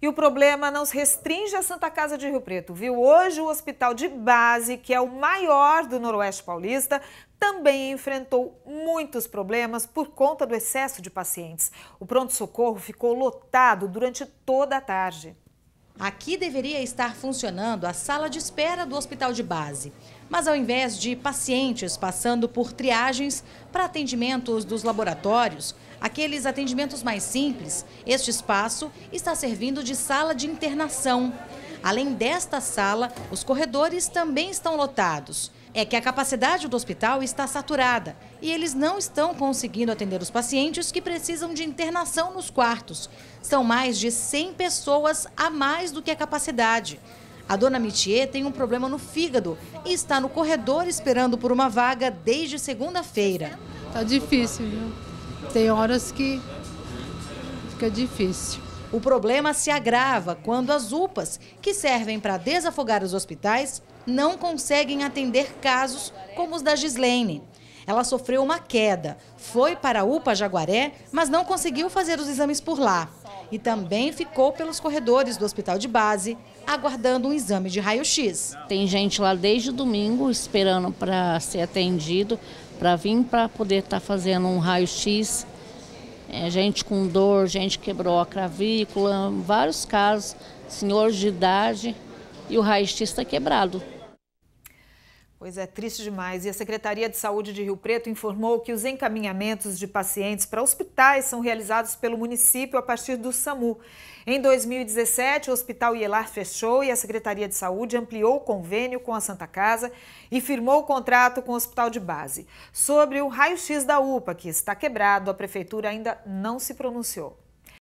E o problema não se restringe à Santa Casa de Rio Preto, viu? Hoje, o hospital de base, que é o maior do Noroeste Paulista, também enfrentou muitos problemas por conta do excesso de pacientes. O pronto-socorro ficou lotado durante toda a tarde. Aqui deveria estar funcionando a sala de espera do hospital de base. Mas ao invés de pacientes passando por triagens para atendimentos dos laboratórios, aqueles atendimentos mais simples, este espaço está servindo de sala de internação. Além desta sala, os corredores também estão lotados é que a capacidade do hospital está saturada e eles não estão conseguindo atender os pacientes que precisam de internação nos quartos. São mais de 100 pessoas a mais do que a capacidade. A dona Mitié tem um problema no fígado e está no corredor esperando por uma vaga desde segunda-feira. Tá difícil, viu? Tem horas que fica difícil. O problema se agrava quando as UPAs, que servem para desafogar os hospitais, não conseguem atender casos como os da Gislene. Ela sofreu uma queda, foi para a UPA Jaguaré, mas não conseguiu fazer os exames por lá. E também ficou pelos corredores do hospital de base, aguardando um exame de raio-x. Tem gente lá desde domingo esperando para ser atendido, para vir para poder estar tá fazendo um raio-x é, gente com dor, gente quebrou a cravícula, vários casos, senhores de idade e o raio-x está quebrado. Pois é, triste demais. E a Secretaria de Saúde de Rio Preto informou que os encaminhamentos de pacientes para hospitais são realizados pelo município a partir do SAMU. Em 2017, o Hospital Ielar fechou e a Secretaria de Saúde ampliou o convênio com a Santa Casa e firmou o contrato com o Hospital de Base. Sobre o raio-x da UPA, que está quebrado, a Prefeitura ainda não se pronunciou.